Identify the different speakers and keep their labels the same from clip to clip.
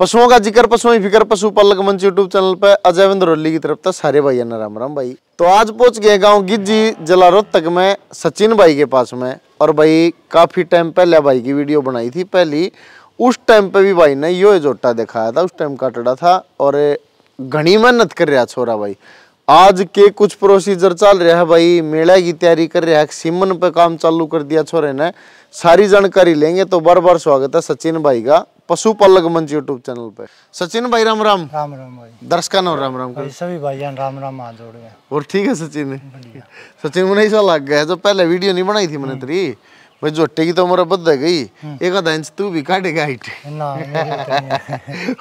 Speaker 1: पशुओं का जिक्र पशुओं फिक्र पशु पशुपालक मंच यूट्यूब चैनल पर अजयविंद्र रोली की तरफ था सारे भाई ना राम राम भाई तो आज पहुंच गए गांव गिज्जी जिला तक में सचिन भाई के पास में और भाई काफ़ी टाइम पहले भाई की वीडियो बनाई थी पहली उस टाइम पे भी भाई ने यो जोटा दिखाया था उस टाइम काटड़ा था और घनी मेहनत कर रहा छोरा भाई आज के कुछ प्रोसीजर चल रहा है भाई मेला की तैयारी कर रहा है सीमन पे काम चालू कर दिया छोरे ने सारी जानकारी लेंगे तो बार बार स्वागत है सचिन भाई का पशुपालक मंच यूट्यूब चैनल पे सचिन भाई राम राम राम राम भाई दर्शक नाम राम राम भाई सभी भाईजान
Speaker 2: राम राम हाथ जोड़ गए
Speaker 1: और ठीक है सचिन सचिन मुझे ऐसा लग गया जो पहले वीडियो नहीं बनाई थी मैंने हम्म। तेरी भाई झोटे की तो उम्र बद गई हम्म। एक आधा इंच तू भी काटेगा हाइट
Speaker 2: ना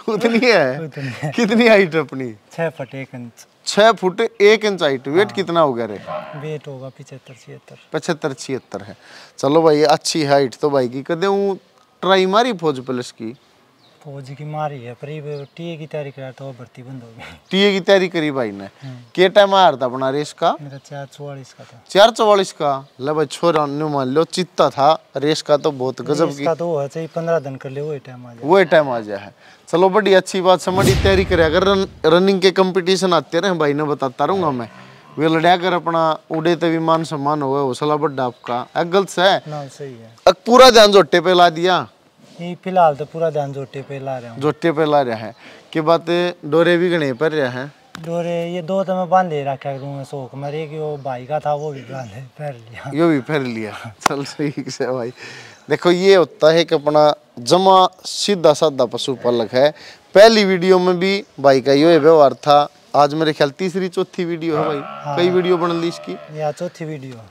Speaker 2: तो उतनी है कितनी हाइट अपनी छह फुट एक इंच
Speaker 1: छह फुट एक इंच हाइट वेट हाँ। कितना हो गया रे
Speaker 2: वेट होगा पिछहत्तर छिहत्तर
Speaker 1: पचहत्तर छिहत्तर है चलो भाई अच्छी हाइट तो भाई की कदे ट्राई मारी फौज प्लस की
Speaker 2: फौज की मारी है पर ये टीए की तैयारी करा तो भर्ती बंद हो गई
Speaker 1: टीए की तैयारी करी भाई ने हाँ। के टाइम आर था अपना रेस का मेरा
Speaker 2: चार का था
Speaker 1: चार का ले भाई छोरा ने मान लो चित्ता था रेस का तो बहुत गजब की इसका
Speaker 2: तो है सही 15 दिन कर ले वो टाइम आ
Speaker 1: जाए वो टाइम आ जाए चलो बड़ी अच्छी बात समझी तैयारी करे अगर रनिंग के कंपटीशन आते रहे भाई ने बताता रहूंगा मैं वे लड़ा कर अपना उड़े तो विमान सम्मान हो गए हौसला बड्डा आपका गलत
Speaker 2: है
Speaker 1: पूरा ध्यान जोटे पे ला दिया
Speaker 2: ये फिलहाल तो पूरा ध्यान जोटे पे ला रहा हूँ
Speaker 1: जोटे पे ला रहा है के बात डोरे भी घने पर रहा है
Speaker 2: डोरे ये दो तो मैं बांधे रखा करूँ मैं शौक मरे कि वो भाई का था वो भी बांधे फेर
Speaker 1: लिया यो भी फेर लिया चल सही से भाई देखो ये होता है कि अपना जमा सीधा साधा पशु पालक है पहली वीडियो में भी भाई का यो व्यवहार था आज मेरे ख्याल तीसरी चौथी वीडियो है भाई हाँ। कई वीडियो बन ली इसकी
Speaker 2: या चौथी वीडियो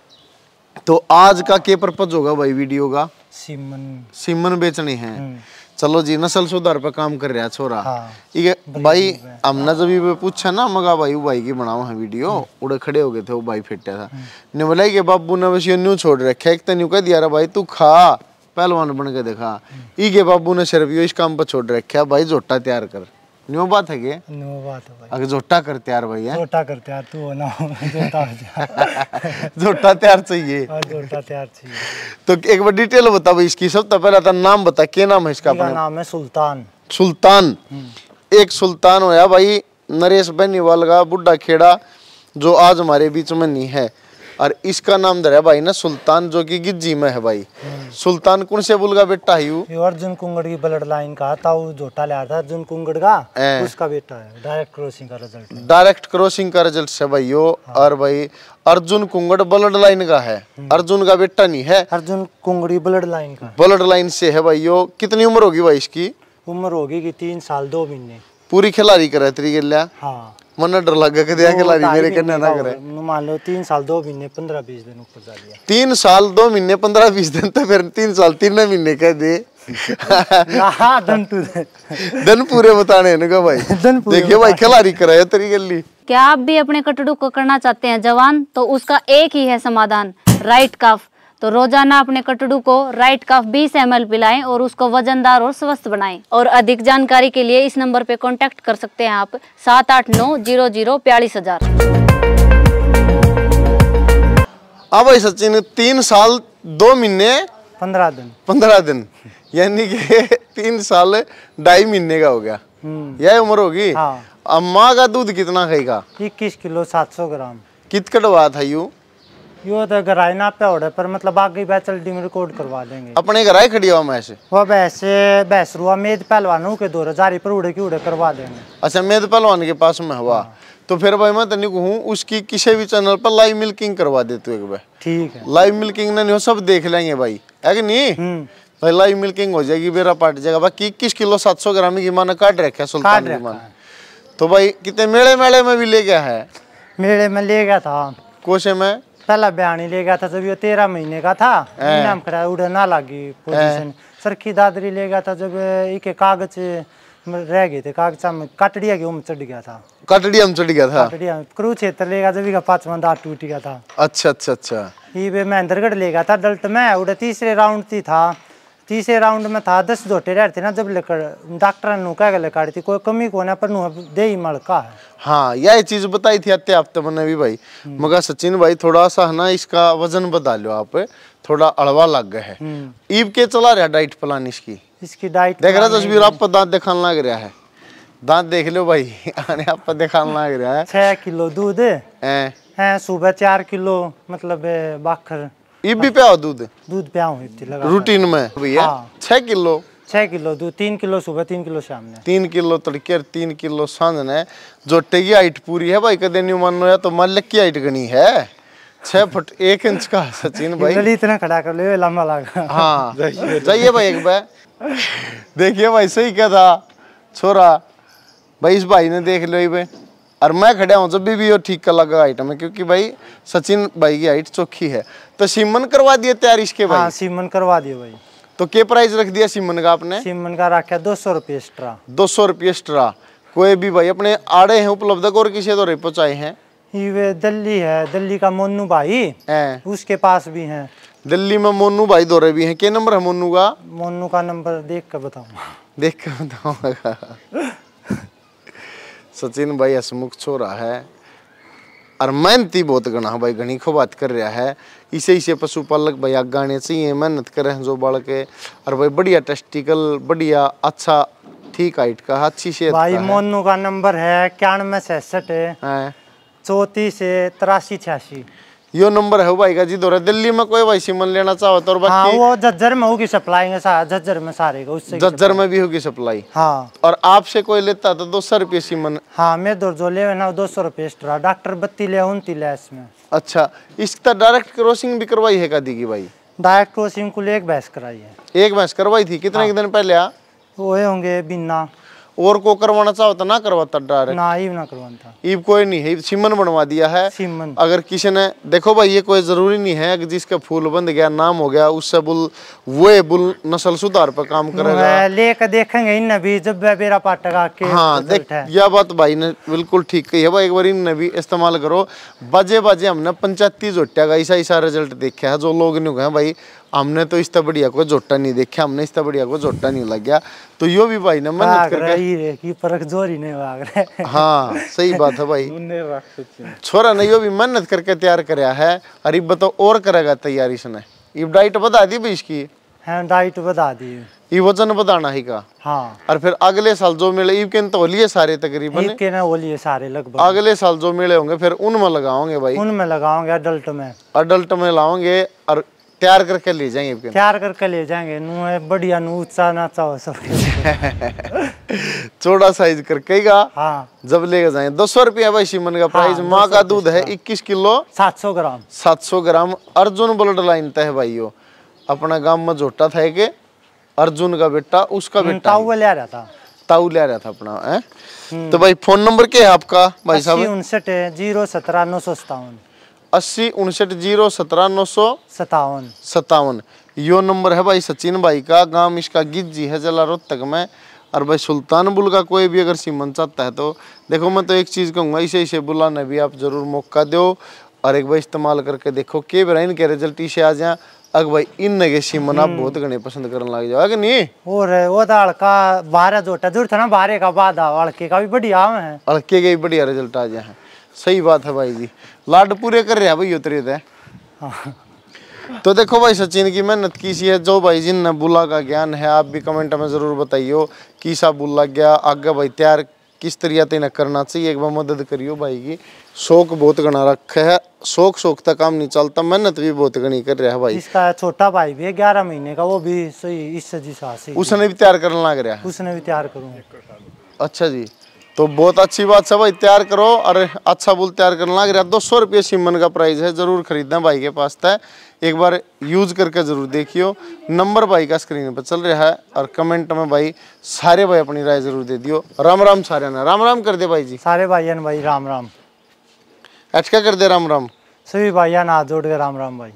Speaker 1: तो आज का के परपज होगा भाई वीडियो का सीमन सीमन बेचनी है हम्म। चलो जी नस्ल सुधार पे काम कर रहा छोरा हाँ। ठीक हाँ, है भाई हमने जब ये पूछा ना मगा भाई भाई की बनाओ है वीडियो हम्म। उड़े खड़े हो गए थे वो भाई फेटा था हम्म। ने बोला के बाबू ने बस ये छोड़ रखे एक तो न्यू कह दिया भाई तू खा पहलवान बन के देखा ई के बाबू ने सिर्फ यो इस काम पर छोड़ रखे भाई झोटा तैयार कर न्यू बात
Speaker 2: है ये न्यू बात है
Speaker 1: भाई अगर जोटा कर तैयार भाई है
Speaker 2: जोटा कर तैयार तू ना जोटा जोटा तैयार चाहिए जोटा हाँ, तैयार चाहिए
Speaker 1: तो एक बार डिटेल बता भाई इसकी सबसे पहले तो नाम बता क्या नाम है इसका नाम
Speaker 2: है सुल्तान
Speaker 1: सुल्तान हम्म। एक सुल्तान होया भाई नरेश बनीवाल का बुढ़ा खेड़ा जो आज हमारे बीच में नहीं है और इसका नाम धरा भाई ना सुल्तान जो
Speaker 2: की गिज्जी में है भाई सुल्तान कौन से बुल का बेटा है यू अर्जुन कुंगड़ की ब्लड लाइन का था वो जोटा लिया था अर्जुन कुंगड़ का उसका बेटा है डायरेक्ट क्रॉसिंग का रिजल्ट
Speaker 1: डायरेक्ट क्रॉसिंग का रिजल्ट से भाई यो हाँ। और भाई अर्जुन कुंगड़ ब्लड लाइन का है हम्म। अर्जुन का बेटा
Speaker 2: नहीं है अर्जुन कुंगड़ी ब्लड लाइन का
Speaker 1: ब्लड लाइन से है भाई यो कितनी उम्र होगी भाई इसकी
Speaker 2: उम्र होगी की तीन साल दो महीने
Speaker 1: पूरी खिलाड़ी करे तरीके लिया हाँ मन डर लग गया कदया खिलाड़ी मेरे कहने ना करे
Speaker 2: मान लो तीन साल दो महीने पंद्रह बीस दिन ऊपर जा
Speaker 1: लिया तीन साल दो महीने पंद्रह बीस दिन तो फिर तीन साल तीन महीने कह दे दन पूरे बताने इनको भाई देखिए भाई खिलाड़ी कराया तेरी गली
Speaker 2: क्या आप भी अपने कटड़ू को करना चाहते हैं जवान तो उसका एक ही है समाधान राइट काफ तो रोजाना अपने कटड़ू को राइट काफ बीस एम पिलाएं और उसको वजनदार और स्वस्थ बनाएं और अधिक जानकारी के लिए इस नंबर पर कॉन्टैक्ट कर सकते हैं आप सात आठ नौ जीरो जीरो बयालीस हजार
Speaker 1: अब सचिन तीन साल दो महीने पंद्रह दिन पंद्रह दिन यानी कि तीन साल ढाई महीने का हो गया हम्म। यह उम्र होगी हाँ। अम्मा का दूध कितना खाएगा
Speaker 2: इक्कीस किलो सात सौ ग्राम कित कटवा था यू यो तो गराई ना पे ओड़े पर मतलब आगे बैचल डीम रिकॉर्ड करवा देंगे अपने गराई खड़ी हो मैच वो वैसे बैस रुआ मेद पहलवान के दो हजारी पर उड़े की उड़े करवा देंगे
Speaker 1: अच्छा मेद पहलवान के पास में हुआ हाँ। तो फिर भाई मैं तनिक तो हूँ उसकी किसी भी चैनल पर लाइव मिल्किंग करवा देते बार ठीक है लाइव मिल्किंग ना नहीं हो सब देख लेंगे भाई है कि नहीं हम्म। भाई लाइव मिल्किंग हो जाएगी मेरा पार्ट जाएगा भाई किस किलो सात सौ ग्राम की माना काट रखे सुल्तान की माना तो भाई कितने मेले मेले में भी ले गया है
Speaker 2: मेले में ले गया था कोशे में पहला बयानी ले गया था जब ये तेरह महीने का था नाम खड़ा उड़े ना लगी पोजीशन सरखी दादरी ले गया था जब एक कागज रह गए थे कागज में कटड़िया के चढ़ गया था
Speaker 1: कटड़िया में चढ़ गया था कटड़िया
Speaker 2: क्रू क्षेत्र ले गया जब इका पांचवा दांत टूट गया था
Speaker 1: अच्छा अच्छा अच्छा
Speaker 2: ये महेंद्रगढ़ ले गया था डल्ट में उड़े तीसरे राउंड थी था तीसरे राउंड में था दस जोटे रह थे ना जब लेकर डॉक्टर ने के लेकर थी कोई कमी को ना पर नु दे ही मड़का है हाँ यही चीज बताई
Speaker 1: थी अत्य आप मैंने भी भाई हम्म। मगर सचिन भाई थोड़ा सा है ना इसका वजन बता लो आप थोड़ा अड़वा लग गया है हम्म। ईब के चला रहा डाइट प्लान इसकी
Speaker 2: इसकी डाइट देख रहा तस्वीर आपको
Speaker 1: दांत दिखाने लग रहा है दांत देख लो भाई आने आपको दिखाने लग रहा है छह
Speaker 2: किलो दूध है सुबह चार किलो मतलब बाखर ये भी पियाओ दूध दूध पियाओ रूटीन में भैया छह किलो छह किलो दूध तीन किलो
Speaker 1: सुबह तीन किलो शाम ने तीन किलो तड़के तीन किलो सांझ ने जो टेगी हाइट पूरी है भाई कदे नहीं मानो या तो मालिक की हाइट गनी है छह फुट एक इंच का सचिन भाई इतना
Speaker 2: खड़ा कर ले लंबा लगा हाँ जाइए भाई एक बार
Speaker 1: देखिए भाई सही क्या था छोरा भाई इस भाई ने देख लो भाई और मैं खड़ा हूँ जब भी, भी वो ठीक का लगा हाइट में क्योंकि भाई सचिन भाई की हाइट चौखी है तो सीमन करवा दिए तैयार इसके भाई हाँ, सीमन करवा दिए भाई तो क्या प्राइस रख दिया सीमन का आपने सीमन का रखा दो सौ रुपये एक्स्ट्रा दो सौ रुपये एक्स्ट्रा कोई भी भाई अपने आड़े हैं उपलब्ध और किसी तो रेपो चाहे
Speaker 2: हैं ये दिल्ली है दिल्ली का मोनू भाई है उसके पास भी है
Speaker 1: दिल्ली में मोनू भाई दौरे भी हैं क्या नंबर है मोनू का
Speaker 2: मोनू का नंबर देख कर बताऊँ
Speaker 1: देख कर बताऊँगा सचिन भाई हसमुख छोरा है और मेहनती बहुत गणा भाई घनी खो बात कर रहा है इसे इसे पशुपालक भाई आग गाने चाहिए मेहनत कर रहे हैं जो बालक के और भाई बढ़िया टेस्टिकल बढ़िया अच्छा ठीक हाइट का अच्छी से भाई
Speaker 2: मोनू का नंबर है इक्यानवे सड़सठ हाँ। चौंतीस तिरासी छियासी यो नंबर है
Speaker 1: भाई का जी दो तो दिल्ली में कोई भाई सीमन
Speaker 2: लेना चाहो तो हाँ, बाकी हाँ, वो जज्जर में होगी सप्लाई में जज्जर में सारे का उससे जज्जर में
Speaker 1: भी होगी सप्लाई हाँ और आपसे कोई लेता तो दो सौ रुपये सीमन हाँ मैं दो तो जो ले ना दो सौ रुपये एक्स्ट्रा डॉक्टर बत्ती ले उनती ले इसमें अच्छा इस तरह डायरेक्ट क्रॉसिंग भी करवाई है का दीगी भाई
Speaker 2: डायरेक्ट क्रॉसिंग को ले एक भैंस कराई है
Speaker 1: एक भैंस करवाई थी कितने हाँ। दिन पहले वो होंगे बिना और को करवाना चाहो तो ना करवाता डायरेक्ट ना
Speaker 2: ही ना करवाता
Speaker 1: ईब कोई नहीं है सीमन बनवा दिया है सीमन अगर किसी ने देखो भाई ये कोई जरूरी नहीं है कि जिसका फूल बंद गया नाम हो गया उससे बुल वो बुल नस्ल सुधार पर काम करेगा
Speaker 2: लेकर देखेंगे इन
Speaker 1: नबी जब मेरा पाटगा के हाँ देख यह बात भाई ने बिल्कुल ठीक कही है भाई एक बार इन नबी इस्तेमाल करो बाजे बाजे हमने पंचायती जोटिया का ऐसा ऐसा रिजल्ट देखा है जो लोग नहीं गए भाई हमने तो इस बढ़िया को जोटा नहीं देखा हमने इस बढ़िया को जोटा नहीं लग गया तो यो भी भाई ने मेहनत करके हाँ सही बात है भाई तो छोरा ने यो भी मेहनत करके तैयार कराया है अरे बताओ और करेगा तैयारी सुना ये डाइट बता दी भाई इसकी
Speaker 2: हाँ, डाइट बता दी
Speaker 1: ये वजन बताना ही का हाँ और फिर अगले साल जो मिले इव तो होलिए सारे तकरीबन के ना होलिए सारे लगभग अगले साल जो मिले होंगे फिर उनमें लगाओगे भाई उनमें
Speaker 2: लगाओगे अडल्ट में
Speaker 1: अडल्ट में लाओगे और तैयार करके ले जाएंगे तैयार
Speaker 2: करके ले जाएंगे नू है बढ़िया नू उत्साह नाचा हो सब
Speaker 1: छोटा साइज करके का हाँ जब लेके जाए दो सौ रुपया भाई शिमन का प्राइस हाँ, माँ का
Speaker 2: दूध है इक्कीस किलो सात सौ ग्राम
Speaker 1: सात सौ ग्राम अर्जुन ब्लड लाइन तय है भाईयो अपना गांव में झोटा था के अर्जुन का बेटा उसका हम्म, बेटा ताऊ ले रहा था ताऊ ले रहा था अपना है
Speaker 2: हम्म। तो भाई फोन नंबर क्या है आपका भाई साहब उनसठ है जीरो सत्रह नौ सौ सत्तावन अस्सी उनसठ जीरो सत्रह नौ सौ सतावन
Speaker 1: सतावन यो नंबर है भाई सचिन भाई का गांव इसका जी है जला रोहतक में और भाई सुल्तानपुल का कोई भी अगर सीमन चाहता है तो देखो मैं तो एक चीज़ कहूँगा इसे इसे बुलाने भी आप ज़रूर मौका दो और एक भाई इस्तेमाल करके देखो के बराइन इनके रिजल्ट इसे आ जाए अग भाई इन नगे सीमन आप हम्म। बहुत घने पसंद करने लग जाओ अगर नहीं
Speaker 2: और वो तो हल्का बारह जोटा जरूर था ना बारह का बाद हल्के का भी बढ़िया है
Speaker 1: हल्के के भी बढ़िया रिजल्ट आ जाए सही बात है भाई जी लाड पूरे कर रहे हैं भाई उतरे थे तो देखो भाई सचिन की मेहनत की सी है जो भाई जिन ने बुला का ज्ञान है आप भी कमेंट में ज़रूर बताइयो की सा बुला गया आगे भाई तैयार किस तरीके ने करना चाहिए एक बार मदद करियो भाई की शोक बहुत गणा रखे है शोक शोक तक काम नहीं चलता मेहनत भी बहुत गणी कर रहा है भाई
Speaker 2: इसका छोटा भाई भी है ग्यारह महीने का वो भी सही इस जी उसने भी
Speaker 1: तैयार करना लग रहा है
Speaker 2: उसने भी तैयार करूँगा
Speaker 1: अच्छा जी तो बहुत अच्छी बात सब भाई तैयार करो और अच्छा बुल तैयार करना लग रहा दो सौ रुपये सिमन का प्राइस है ज़रूर खरीदना भाई के पास तय एक बार यूज करके ज़रूर देखियो नंबर भाई का स्क्रीन पर चल रहा है और कमेंट में भाई सारे भाई अपनी राय जरूर दे दियो राम राम सारे ना राम राम कर दे भाई जी सारे भाई भाई राम राम अच्छा कर दे राम राम सभी भाई ना जोड़ के राम राम भाई